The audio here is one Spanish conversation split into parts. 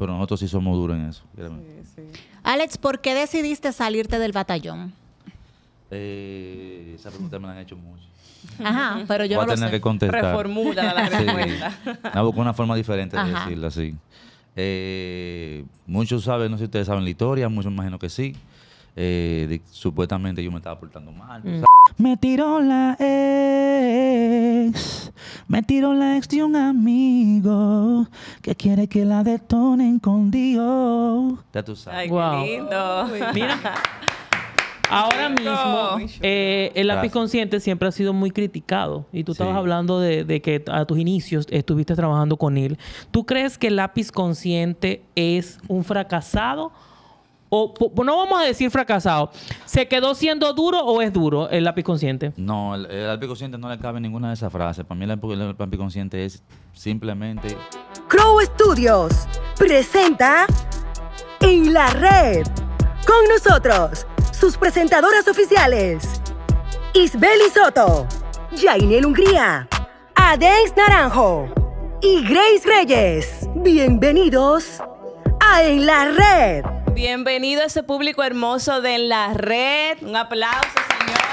Pero nosotros sí somos duros en eso. Alex, ¿por qué decidiste salirte del batallón? Eh, esa pregunta me la han hecho mucho. Ajá, pero yo Voy a tener que contestar. Reformula la respuesta. Sí. una forma diferente de decirla, decirlo así. Eh, muchos saben, no sé si ustedes saben la historia, muchos imagino que sí. Eh, supuestamente yo me estaba portando mal. Mm. Me tiró la ex, me tiró la ex de un amigo que quiere que la detonen con Dios. tú sabes. Ay, wow. qué lindo. Mira. Ahora mismo, eh, el lápiz consciente siempre ha sido muy criticado y tú estabas hablando de, de, que a tus inicios estuviste trabajando con él. ¿Tú crees que el lápiz consciente es un fracasado o no vamos a decir fracasado, ¿se quedó siendo duro o es duro el lápiz consciente? No, el, lápiz consciente no le cabe ninguna de esas frases. Para mí el, lápiz consciente es simplemente... Crow Studios presenta En la Red. Con nosotros, sus presentadoras oficiales, Isbeli Soto, Jainel Hungría, Adex Naranjo y Grace Reyes. Bienvenidos a En la Red. Bienvenido a ese público hermoso de la red. Un aplauso, señores.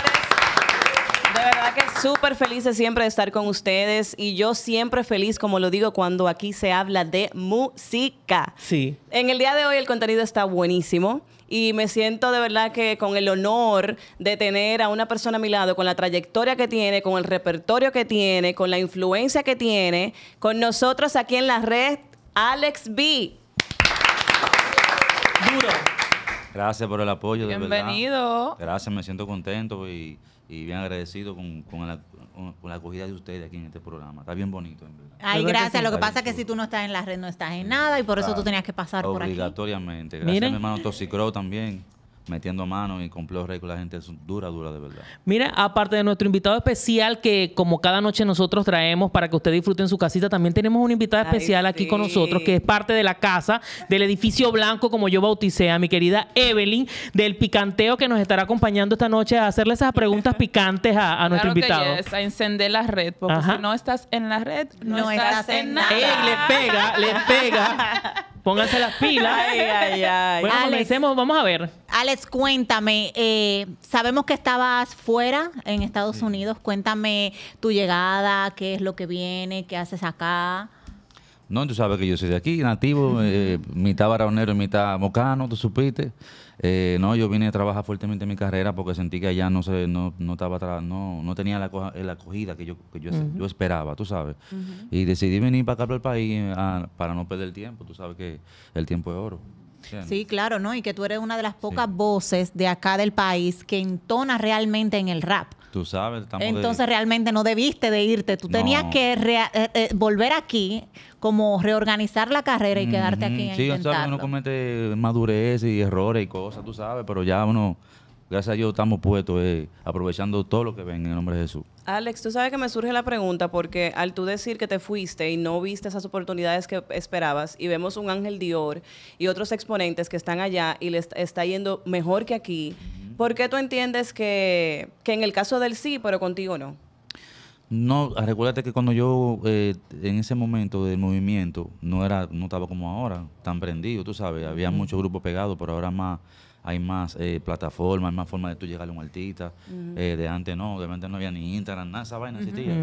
De verdad que súper felices siempre de estar con ustedes y yo siempre feliz, como lo digo, cuando aquí se habla de música. Sí. En el día de hoy el contenido está buenísimo y me siento de verdad que con el honor de tener a una persona a mi lado, con la trayectoria que tiene, con el repertorio que tiene, con la influencia que tiene, con nosotros aquí en la red, Alex B. Duro. Gracias por el apoyo, Bienvenido. Gracias, me siento contento y, bien agradecido con, la, acogida de ustedes aquí en este programa. Está bien bonito, en verdad. Ay, gracias. Lo que pasa es que si tú no estás en la red, no estás en nada y por eso tú tenías que pasar por aquí. Obligatoriamente. Gracias mi hermano Toxicro también metiendo mano y con récord la gente es dura, dura de verdad. Mira, aparte de nuestro invitado especial que como cada noche nosotros traemos para que usted disfrute en su casita, también tenemos un invitado especial aquí con nosotros que es parte de la casa del edificio blanco, como yo bauticé a mi querida Evelyn del Picanteo que nos estará acompañando esta noche a hacerle esas preguntas picantes a, nuestro invitado. a encender la red, porque si no estás en la red, no, estás, en nada. le pega, le pega. Pónganse las pilas. Bueno, comencemos, vamos a ver. Alex, cuéntame. Eh, sabemos que estabas fuera en Estados Unidos. Cuéntame tu llegada, qué es lo que viene, qué haces acá. No, tú sabes que yo soy de aquí, nativo, eh, mitad varonero y mitad mocano, tú supiste. Eh, no, yo vine a trabajar fuertemente en mi carrera porque sentí que allá no se, no, no estaba no, no tenía la, acogida que yo, que yo, esperaba, tú sabes. Y decidí venir para acá para el país para no perder el tiempo, tú sabes que el tiempo es oro. Sí, claro, ¿no? Y que tú eres una de las pocas voces de acá del país que entona realmente en el rap. Tú sabes, Entonces realmente no debiste de irte, tú tenías que eh, eh, volver aquí, como reorganizar la carrera y quedarte aquí. Sí, yo sabes, uno comete madurez y errores y cosas, tú sabes, pero ya uno gracias a Dios estamos puestos, eh, aprovechando todo lo que ven en el nombre de Jesús. Alex, tú sabes que me surge la pregunta porque al tú decir que te fuiste y no viste esas oportunidades que esperabas y vemos un Ángel Dior y otros exponentes que están allá y les está yendo mejor que aquí, ¿por qué tú entiendes que, que en el caso del sí, pero contigo no? No, recuérdate que cuando yo eh, en ese momento del movimiento no era, no estaba como ahora, tan prendido, tú sabes, había muchos grupos pegados, pero ahora más hay más eh, plataformas, hay más formas de tú llegarle a un artista. Eh, de antes no, de antes no había ni Instagram, nada, esa vaina existía.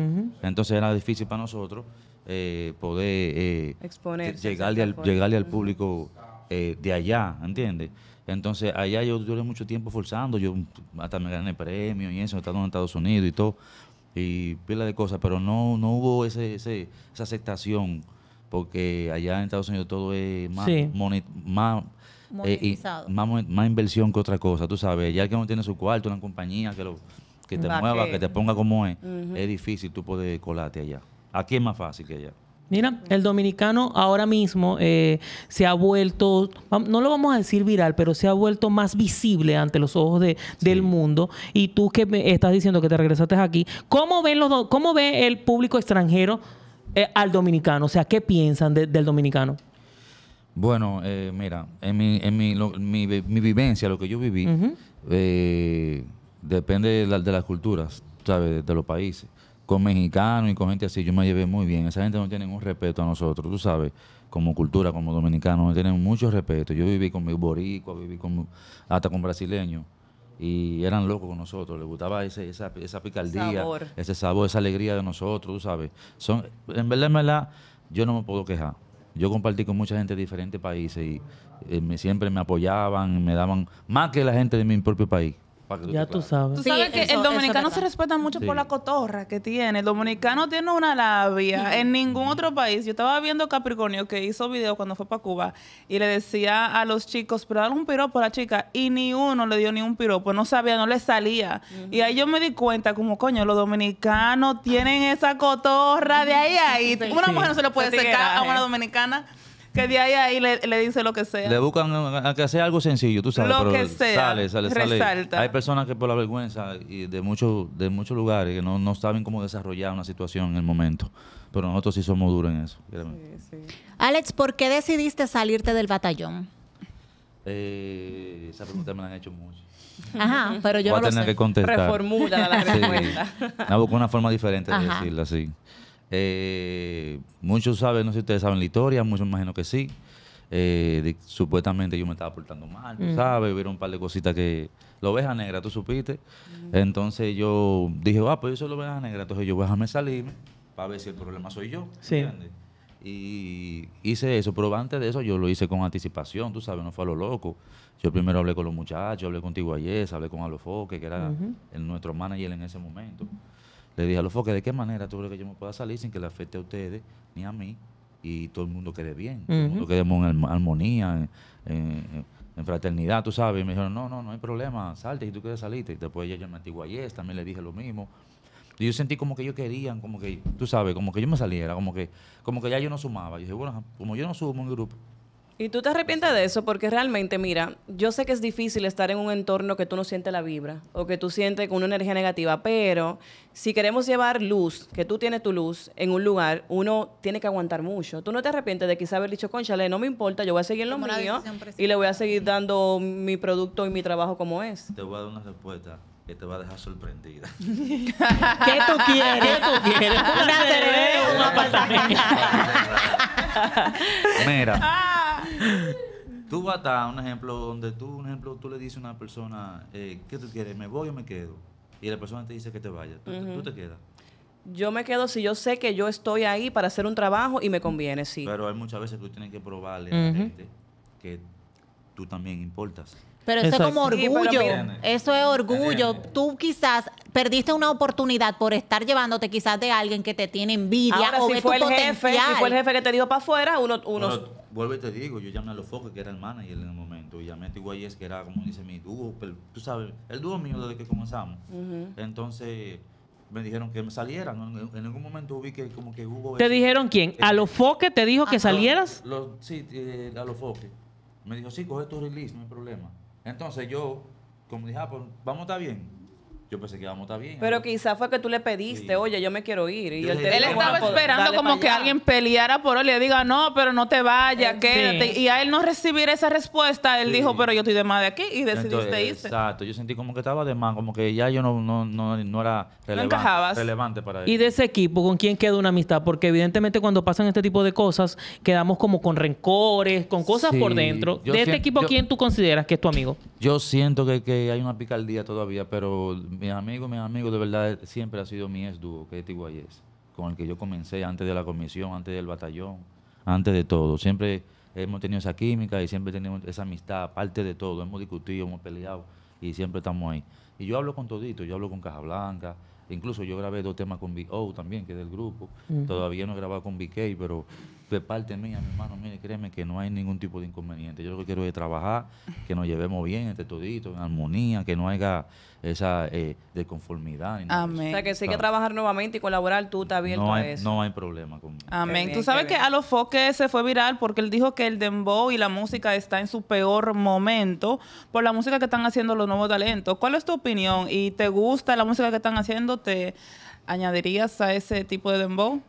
Entonces era difícil para nosotros eh, poder exponer llegarle, al, llegarle al público de allá, ¿entiendes? Entonces allá yo duré mucho tiempo forzando, yo hasta me gané premios y eso, estando en Estados Unidos y todo, y pila de cosas, pero no, no hubo ese, esa aceptación porque allá en Estados Unidos todo es más, más eh, más, inversión que otra cosa, tú sabes. Ya que uno tiene su cuarto, una compañía que, lo, te mueva, que... te ponga como es, es difícil tú poder colarte allá. Aquí es más fácil que allá. Mira, el dominicano ahora mismo eh, se ha vuelto, no lo vamos a decir viral, pero se ha vuelto más visible ante los ojos del mundo. Y tú que me estás diciendo que te regresaste aquí, ¿cómo, ven los, cómo ve el público extranjero eh, al dominicano? O sea, ¿qué piensan del dominicano? Bueno, eh, mira, en, mi, en mi, mi, vivencia, lo que yo viví, eh, depende de, la, las culturas, ¿sabes? De, los países. Con mexicanos y con gente así, yo me llevé muy bien. Esa gente no tiene un respeto a nosotros, tú sabes, como cultura, como dominicanos, no tienen mucho respeto. Yo viví con mis boricos, viví con, hasta con brasileños y eran locos con nosotros, les gustaba esa, esa picardía, ese sabor, esa alegría de nosotros, tú sabes. Son, en verdad, en verdad, yo no me puedo quejar yo compartí con mucha gente de diferentes países y eh, me, siempre me apoyaban, me daban más que la gente de mi propio país ya tú sabes. Tú sabes que el dominicano se respeta mucho por la cotorra que tiene. El dominicano tiene una labia. en ningún otro país. Yo estaba viendo Capricornio que hizo video cuando fue para Cuba y le decía a los chicos, pero dale un piropo a la chica. Y ni uno le dio ni un piropo. No sabía, no le salía. Y ahí yo me di cuenta, como coño, los dominicanos tienen esa cotorra de ahí a ahí. una mujer no se le puede acercar a una dominicana que de ahí a ahí le, le, dice lo que sea. Le buscan a, que sea algo sencillo, tú sabes. Lo pero que sea. Sale, sale, resalta. Hay personas que por la vergüenza y de muchos de muchos lugares que no, no saben cómo desarrollar una situación en el momento. Pero nosotros sí somos duros en eso. Sí, sí. Alex, ¿por qué decidiste salirte del batallón? Eh, esa pregunta me la han hecho mucho. Ajá, pero yo Voy a tener que contestar. Reformula la respuesta. Sí. Una, una forma diferente de decirla, sí. Eh, muchos saben, no sé si ustedes saben la historia, muchos imagino que sí. Eh, supuestamente yo me estaba portando mal, tú mm. sabes, hubieron un par de cositas que... lo oveja negra, tú supiste. Mm. Entonces yo dije, ah, pues yo soy la oveja negra, entonces yo pues déjame salir para ver si el problema soy yo. Sí. Y hice eso, pero antes de eso yo lo hice con anticipación, tú sabes, no fue a lo loco. Yo primero hablé con los muchachos, hablé contigo ayer, hablé con Alofoque, que era nuestro manager en ese momento. Le dije a los foques, ¿de qué manera tú crees que yo me pueda salir sin que le afecte a ustedes ni a mí? Y todo el mundo quede bien, todo el mundo en armonía, en, fraternidad, tú sabes. Y me dijeron, no, no, no hay problema, salte si tú quieres salir. Y después ella yo a Tiguayés, también le dije lo mismo. Y yo sentí como que ellos querían, como que, tú sabes, como que yo me saliera, como que, como que ya yo no sumaba. Yo dije, bueno, como yo no sumo en grupo, y tú te arrepientes de eso porque realmente, mira, yo sé que es difícil estar en un entorno que tú no sientes la vibra o que tú sientes con una energía negativa, pero si queremos llevar luz, que tú tienes tu luz en un lugar, uno tiene que aguantar mucho. Tú no te arrepientes de quizá haber dicho, conchale, no me importa, yo voy a seguir en lo mío y le voy a seguir dando mi producto y mi trabajo como es. Te voy a dar una respuesta que te va a dejar sorprendida. ¿Qué tú quieres? ¿Qué tú quieres? Una cerveza, una apartamento. Mira. Ah. tú vas a estar, un ejemplo, donde tú, un ejemplo, tú le dices a una persona, eh, ¿qué tú quieres? ¿Me voy o me quedo? Y la persona te dice que te vayas. ¿Tú, te quedas. Yo me quedo si yo sé que yo estoy ahí para hacer un trabajo y me conviene, sí. Pero hay muchas veces que tú tienes que probarle a la gente que tú también importas. Pero eso, es como orgullo, eso es orgullo. Tú quizás perdiste una oportunidad por estar llevándote quizás de alguien que te tiene envidia si fue el Jefe, si fue el jefe que te dijo para afuera, uno... vuelvo y te digo, yo llamé a los Foques, que era el manager en el momento, y llamé a Tiguayes, este que era, como dice mi dúo, pero, tú sabes, el dúo mío desde que comenzamos. Entonces me dijeron que me salieran. En, algún momento vi que como que hubo... ¿Te dijeron quién? ¿A los Foques te dijo que salieras? sí, eh, a los Foques. Me dijo, sí, coge tu release, no hay problema. Entonces yo, como dije, ah, pues, vamos a estar bien. Yo pensé que íbamos a bien. Pero quizás fue que tú le pediste, oye, yo me quiero ir. Y él, estaba pues, esperando como que alguien peleara por él y le diga, no, pero no te vayas, eh, quédate. Y a él no recibir esa respuesta, él dijo, pero yo estoy de más de aquí y decidiste irse. Exacto, yo sentí como que estaba de más, como que ya yo no, no, no, era relevante, relevante para él. Y de ese equipo, ¿con quién queda una amistad? Porque evidentemente cuando pasan este tipo de cosas, quedamos como con rencores, con cosas por dentro. de este equipo, ¿quién tú consideras que es tu amigo? Yo siento que, que hay una picardía todavía, pero mi amigo, mi amigo de verdad siempre ha sido mi ex dúo, que es este con el que yo comencé antes de la comisión, antes del batallón, antes de todo. Siempre hemos tenido esa química y siempre tenemos esa amistad, aparte de todo. Hemos discutido, hemos peleado y siempre estamos ahí. Y yo hablo con todito, yo hablo con Blanca. incluso yo grabé dos temas con BO también, que es del grupo. Todavía no he grabado con BK, pero parte mía, mi hermano, mire, créeme que no hay ningún tipo de inconveniente. Yo lo que quiero es trabajar, que nos llevemos bien entre toditos, en armonía, que no haya esa eh, desconformidad. Amén. O sea, que si hay que trabajar nuevamente y colaborar, tú estás abierto no a eso. No hay problema conmigo Amén. tú sabes que a los foques se fue viral porque él dijo que el dembow y la música está en su peor momento por la música que están haciendo los nuevos talentos. ¿Cuál es tu opinión? ¿Y te gusta la música que están haciendo? ¿Te añadirías a ese tipo de dembow?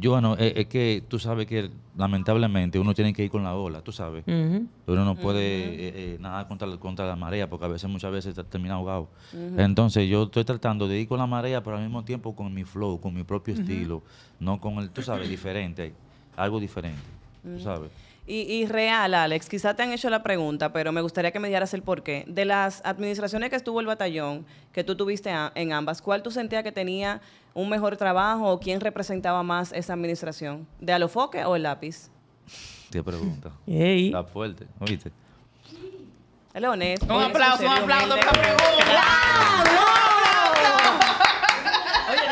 Yo bueno, es, que tú sabes que lamentablemente uno tiene que ir con la ola, tú sabes. Uno no puede eh, eh, nada contra, contra la marea, porque a veces, muchas veces termina ahogado. Entonces yo estoy tratando de ir con la marea, pero al mismo tiempo con mi flow, con mi propio estilo, no con el, tú sabes, diferente, algo diferente, tú sabes. Y, real, Alex, quizá te han hecho la pregunta, pero me gustaría que me dieras el porqué. De las administraciones que estuvo el batallón, que tú tuviste en ambas, ¿cuál tú sentías que tenía un mejor trabajo o quién representaba más esa administración? ¿De Alofoque o el lápiz? Te pregunta. La fuerte, ¿oíste? El honesto. Un aplauso, un aplauso, una pregunta. ¡Aplauso! Oye,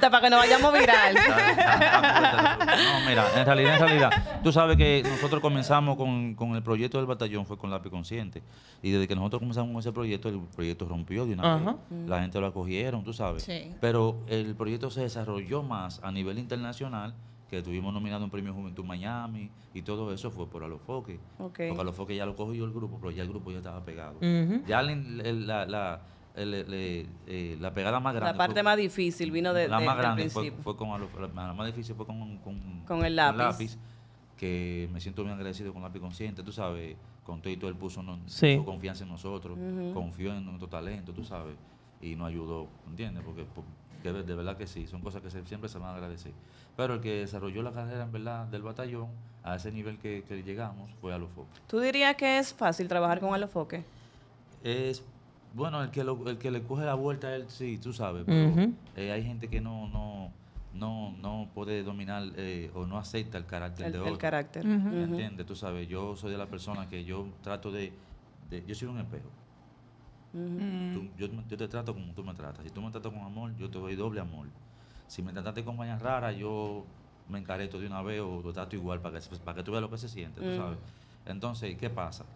para que nos vayamos viral. no, mira, en realidad, en realidad, tú sabes que nosotros comenzamos con, el proyecto del batallón, fue con Lápiz Consciente. Y desde que nosotros comenzamos con ese proyecto, el proyecto rompió de una vez. La gente lo acogieron, tú sabes. Pero el proyecto se desarrolló más a nivel internacional que estuvimos nominados un premio Juventud Miami y todo eso fue por Alofoque. Okay. Porque Alofoque ya lo cogió el grupo, pero ya el grupo ya estaba pegado. Ya la, eh, eh, la pegada más grande. La parte más difícil vino de, la más grande fue, con la, más difícil fue con, con, el lápiz. que me siento bien agradecido con lápiz consciente, tú sabes, con todo y todo él puso confianza en nosotros, confió en nuestro talento, tú sabes, y nos ayudó, ¿entiendes? Porque, de verdad que sí, son cosas que siempre se van a agradecer. Pero el que desarrolló la carrera en verdad del batallón a ese nivel que, llegamos fue Alofoque. ¿Tú dirías que es fácil trabajar con Alofoque? Es bueno, el que, el que le coge la vuelta a él, sí, tú sabes, pero eh, hay gente que no, no, puede dominar eh, o no acepta el carácter de otro. El carácter. ¿Me entiendes? Tú sabes, yo soy de la persona que yo trato de... yo soy un espejo. yo, te trato como tú me tratas. Si tú me tratas con amor, yo te doy doble amor. Si me trataste con mañas raras, yo me encareto de una vez o lo trato igual para que, para que tú veas lo que se siente, tú sabes. Entonces, ¿qué pasa?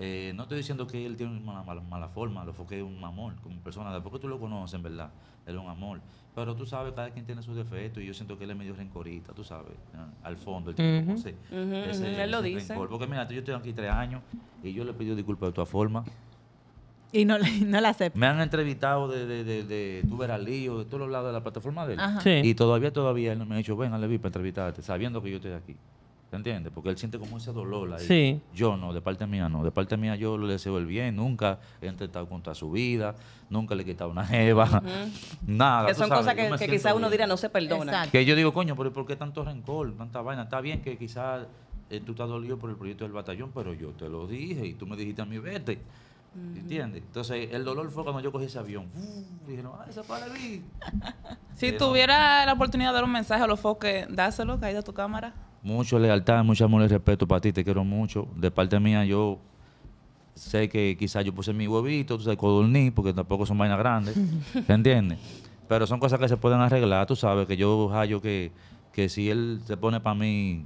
Eh, no estoy diciendo que él tiene una mala, forma, lo fue un amor como persona, porque tú lo conoces en verdad, él es un amor. Pero tú sabes, cada quien tiene sus defectos y yo siento que él es medio rencorita, tú sabes, al fondo, él lo dice. Porque mira, yo estoy aquí tres años y yo le pido disculpas de tu forma. Y no, no la acepto. Me han entrevistado de, de, de, de de todos los lados de la plataforma de él. Y todavía, todavía él no me ha dicho, ven, vi para entrevistarte, sabiendo que yo estoy aquí. ¿Te entiendes? Porque él siente como ese dolor ahí. Yo no, de parte mía no. De parte mía yo le deseo el bien. Nunca he intentado contra su vida. Nunca le he quitado una jeva. Nada. Que son cosas que, quizás uno dirá no se perdona. Que yo digo, coño, pero ¿por qué tanto rencor? Tanta vaina. Está bien que quizás eh, tú estás dolido por el proyecto del batallón, pero yo te lo dije y tú me dijiste a mí, vete. Mm. ¿Entiendes? Entonces, el dolor fue cuando yo cogí ese avión. dije, no, ah, eso para mí. si tuviera la oportunidad de dar un mensaje a los foques, dáselo, caída tu cámara. Mucha lealtad, mucho amor y respeto para ti, te quiero mucho. De parte mía, yo sé que quizás yo puse mi huevito, tú sabes, codorní, porque tampoco son vainas grandes, ¿te entiendes? Pero son cosas que se pueden arreglar, tú sabes, que yo hallo que, que si él se pone para mí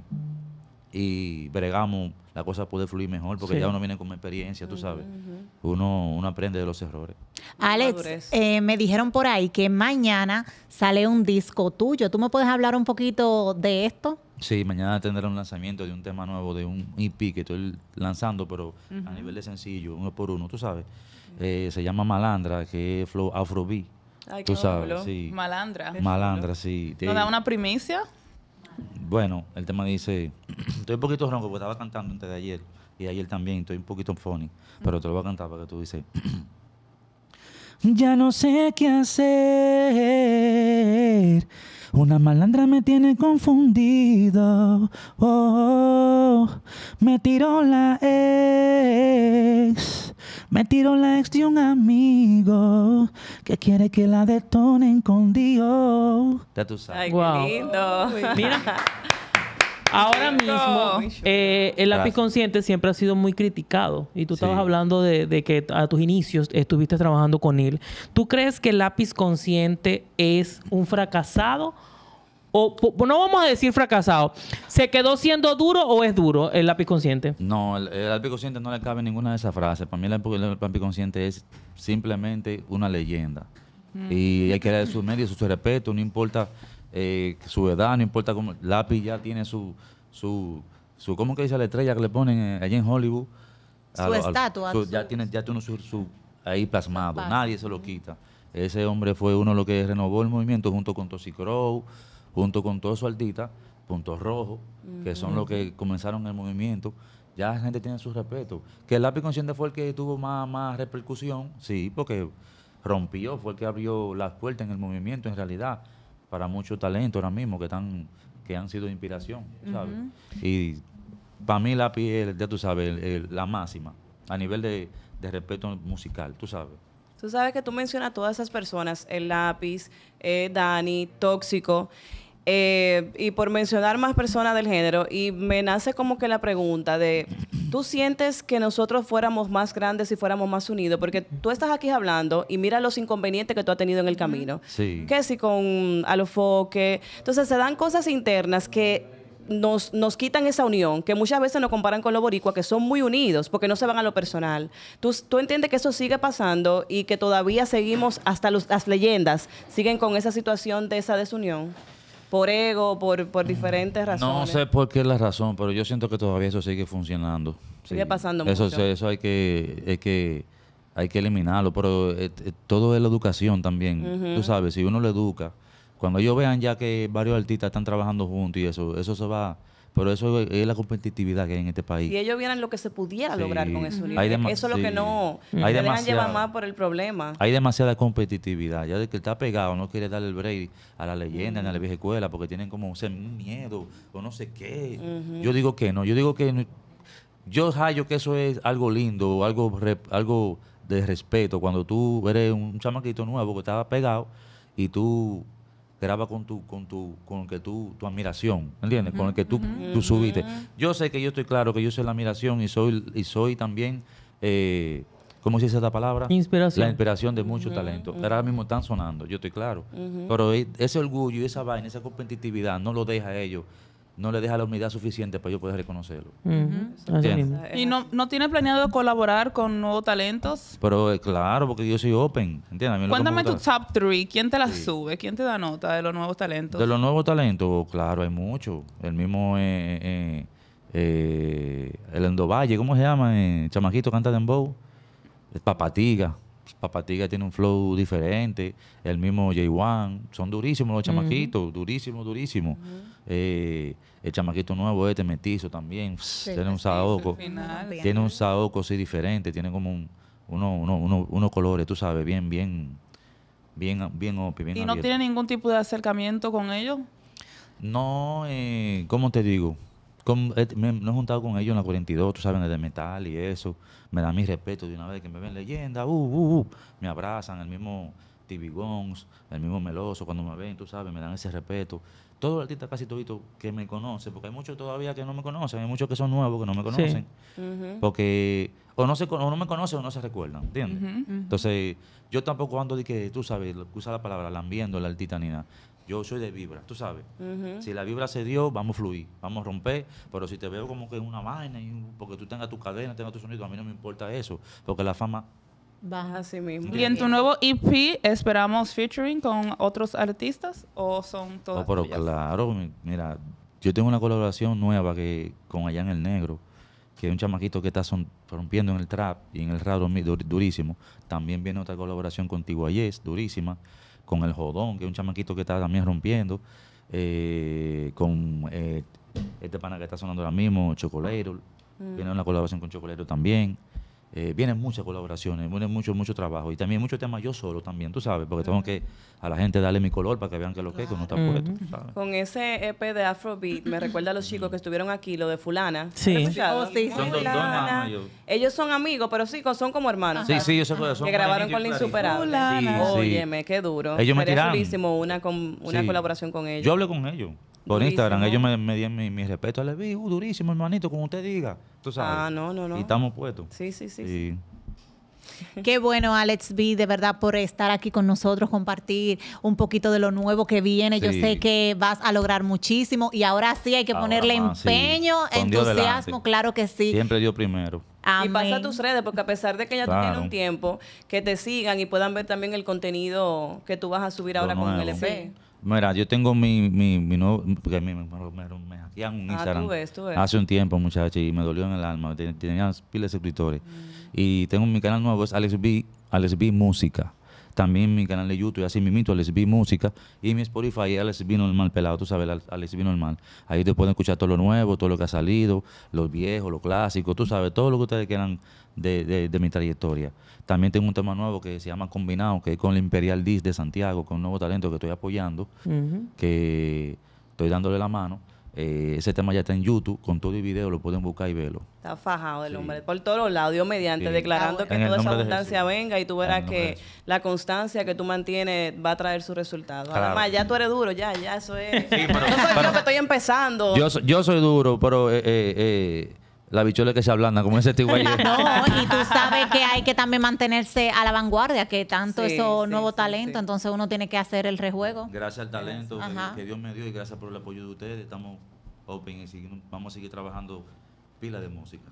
y bregamos, la cosa puede fluir mejor porque ya uno viene con experiencia, tú sabes. uno, uno aprende de los errores. Alex, eh, me dijeron por ahí que mañana sale un disco tuyo. ¿Tú me puedes hablar un poquito de esto? Sí, mañana tendré un lanzamiento de un tema nuevo, de un EP que estoy lanzando, pero a nivel de sencillo, uno por uno, tú sabes. Eh, se llama Malandra, que es Flow Afrobeat. tú sabes, Malandra. Malandra, sí. ¿Nos da una primicia? Bueno, el tema dice, estoy un poquito ronco porque estaba cantando antes de ayer y ayer también, estoy un poquito funny, pero te lo voy a cantar para que tú dices. ya no sé qué hacer. Una malandra me tiene confundido. Oh, oh, oh, me tiró la ex me tiró la ex de un amigo que quiere que la detonen con Dios. Ya tu sabes. Ay, qué lindo. Mira. Ahora mismo, eh, el lápiz consciente siempre ha sido muy criticado. Y tú estabas hablando de, que a tus inicios estuviste trabajando con él. ¿Tú crees que el lápiz consciente es un fracasado o no vamos a decir fracasado, ¿se quedó siendo duro o es duro el lápiz consciente? No, el, lápiz consciente no le cabe ninguna de esas frases. Para mí el, lápiz consciente es simplemente una leyenda. Mm. Y hay que darle su medio, su, respeto, no importa eh, su edad, no importa cómo. Lápiz ya tiene su, su, su ¿cómo que dice la estrella que le ponen eh, allá en Hollywood? su estatua. ya tiene, ya tiene su, ahí plasmado, nadie se lo quita. Ese hombre fue uno de los que renovó el movimiento junto con Tosi Crow, junto con todo su artista, puntos rojos, que son los que comenzaron el movimiento, ya la gente tiene su respeto. Que el lápiz consciente fue el que tuvo más, repercusión, sí, porque rompió, fue el que abrió las puertas en el movimiento, en realidad, para muchos talentos ahora mismo que están, que han sido de inspiración, ¿sabes? Y para mí lápiz es, ya tú sabes, la máxima a nivel de, respeto musical, tú sabes. Tú sabes que tú mencionas a todas esas personas, el lápiz, eh, Dani, Tóxico, eh, y por mencionar más personas del género, y me nace como que la pregunta de, ¿tú sientes que nosotros fuéramos más grandes y fuéramos más unidos? Porque tú estás aquí hablando y mira los inconvenientes que tú has tenido en el camino. Sí. Que si con alofoque. Entonces se dan cosas internas que nos, quitan esa unión, que muchas veces nos comparan con los boricuas, que son muy unidos, porque no se van a lo personal. ¿Tú, entiendes que eso sigue pasando y que todavía seguimos, hasta las leyendas, siguen con esa situación de esa desunión? por ego, por, mm. diferentes razones. No sé por qué es la razón, pero yo siento que todavía eso sigue funcionando. Sigue pasando eso, mucho. Eso hay que, hay que, hay que eliminarlo, pero eh, eh, todo es la educación también. Tú sabes, si uno lo educa, cuando ellos vean ya que varios artistas están trabajando juntos y eso, eso se va pero eso es la competitividad que hay en este país. Y ellos vieran lo que se pudiera lograr con eso. eso es lo que no hay más por el problema. Hay demasiada competitividad. Ya de que está pegado, no quiere darle el break a la leyenda, en a la vieja escuela, porque tienen como un miedo o no sé qué. Yo digo que no, yo digo que yo que eso es algo lindo, algo, algo de respeto. Cuando tú eres un chamaquito nuevo que estaba pegado y tú graba con tu, con tu, con que tú, tu admiración, ¿entiendes? Con el que tú, tú subiste. Yo sé que yo estoy claro, que yo soy la admiración y soy, y soy también, eh, ¿cómo se dice esa palabra? Inspiración. La inspiración de mucho talento. Ahora mismo están sonando, yo estoy claro. Pero e, ese orgullo y esa vaina, esa competitividad no lo deja a ellos no le deja la humildad suficiente para yo poder reconocerlo. Y no, no tiene planeado colaborar con nuevos talentos. Pero eh, claro, porque yo soy open. ¿entiendes? Cuéntame tu top three. ¿Quién te la sube? ¿Quién te da nota de los nuevos talentos? De los nuevos talentos, claro, hay muchos. El mismo, eh, eh, eh, eh el Endovalle, ¿cómo se llama? El chamaquito canta dembow. El Papatiga. Pues, Papatiga tiene un flow diferente, el mismo J1, son durísimos los chamaquitos, durísimos, durísimos. Eh, el chamaquito nuevo, este metizo también, tiene un saoco, tiene un saoco así diferente, tiene como un, uno, uno, unos colores, tú sabes, bien, bien, bien, bien, ¿Y no tiene ningún tipo de acercamiento con ellos? No, eh, ¿cómo te digo? Eh, me, he juntado con ellos en la 42, tú sabes, de metal y eso. Me dan mi respeto de una vez que me ven leyenda, uh, uh, uh. Me abrazan, el mismo TV el mismo Meloso, cuando me ven, tú sabes, me dan ese respeto. todo el artistas, casi toditos que me conoce porque hay muchos todavía que no me conocen, hay muchos que son nuevos que no me conocen. Porque o no, se, o no me conocen o no se recuerdan, ¿entiendes? Entonces, yo tampoco ando de que, tú sabes, usa la palabra, lambiendo la artista ni nada. Yo soy de vibra, tú sabes. Si la vibra se dio, vamos a fluir, vamos a romper. Pero si te veo como que es una vaina, porque tú tengas tu cadena, tengas tu sonido, a mí no me importa eso, porque la fama Baja así mismo. ¿Y en tu nuevo EP esperamos featuring con otros artistas o son todos? Oh, pero claro, mira, yo tengo una colaboración nueva que con Allá en el Negro, que es un chamaquito que está son, rompiendo en el trap y en el raro durísimo. También viene otra colaboración contigo ayer, durísima con El Jodón, que es un chamaquito que está también rompiendo, eh, con eh, este pana que está sonando ahora mismo, Chocolero, mm. tiene una colaboración con Chocolero también. Eh, vienen muchas colaboraciones, vienen mucho, mucho trabajo y también mucho temas yo solo también, tú sabes, porque tengo que a la gente darle mi color para que vean que lo que es, que está puesto. Con ese EP de Afrobeat, me recuerda a los chicos que estuvieron aquí, lo de Fulana. Oh, sí, sí, Ellos son amigos, pero sí, son como hermanos. Sí, Sí, sí, sé son, son Que grabaron con la Insuperable. Óyeme, qué duro. Ellos me Sería una, con, una colaboración con ellos. Yo hablé con ellos. Por Instagram, ellos me, me dieron mi, respeto. a vi, uh, durísimo, hermanito, como usted diga. Tú ah, sabes. Ah, no, no, no. Y estamos puestos. Sí, sí, sí. Qué bueno, Alex B, de verdad, por estar aquí con nosotros, compartir un poquito de lo nuevo que viene. Yo sé que vas a lograr muchísimo y ahora sí hay que ponerle empeño, entusiasmo, claro que sí. Siempre yo primero. Y pasa a tus redes, porque a pesar de que ya tú tienes un tiempo, que te sigan y puedan ver también el contenido que tú vas a subir ahora con el EP. Mira, yo tengo mi, mi, mi nuevo. Porque me, me, un ah, Instagram. Hace un tiempo, muchachos, y me dolió en el alma. Tenía, tenía pilas de suscriptores. Mm. Y tengo mi canal nuevo, es Alex B. Alex B. Música. También mi canal de YouTube, así mito, les vi Música. Y mi Spotify, vino el Normal Pelado, tú sabes, vino el Normal. Ahí te pueden escuchar todo lo nuevo, todo lo que ha salido, los viejos, los clásicos, tú sabes, todo lo que ustedes quieran de, mi trayectoria. También tengo un tema nuevo que se llama Combinado, que es con la Imperial Disc de Santiago, con un nuevo talento que estoy apoyando, que estoy dándole la mano eh, ese tema ya está en YouTube, con todo y video lo pueden buscar y verlo. Está fajado el hombre, por todos lados, mediante, declarando que toda esa abundancia venga y tú verás que la constancia que tú mantienes va a traer su resultado. Además, ya tú eres duro, ya, ya, eso es. Sí, soy que estoy empezando. Yo, soy duro, pero eh, eh, eh la bichuela que se ablanda, como ese ahí. no, y tú sabes que hay que también mantenerse a la vanguardia, que tanto eso, esos talento, nuevos entonces uno tiene que hacer el rejuego. Gracias al talento que, Dios me dio y gracias por el apoyo de ustedes. Estamos open y vamos a seguir trabajando pila de música.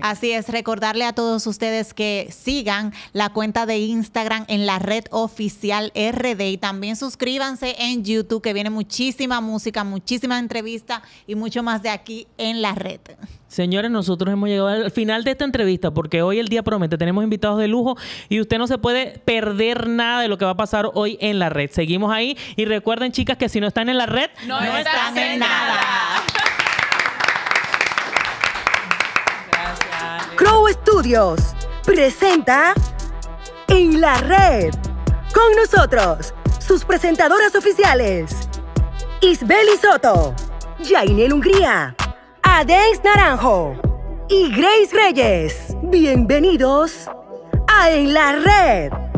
Así es, recordarle a todos ustedes que sigan la cuenta de Instagram en la red oficial RD y también suscríbanse en YouTube que viene muchísima música, muchísima entrevista y mucho más de aquí en la red. Señores, nosotros hemos llegado al final de esta entrevista porque hoy el día promete, tenemos invitados de lujo y usted no se puede perder nada de lo que va a pasar hoy en la red. Seguimos ahí y recuerden chicas que si no están en la red, no, están, en nada. Show Studios presenta En la Red. Con nosotros, sus presentadoras oficiales, Isbeli Soto, Jainel Hungría, Adex Naranjo y Grace Reyes. Bienvenidos a En la Red.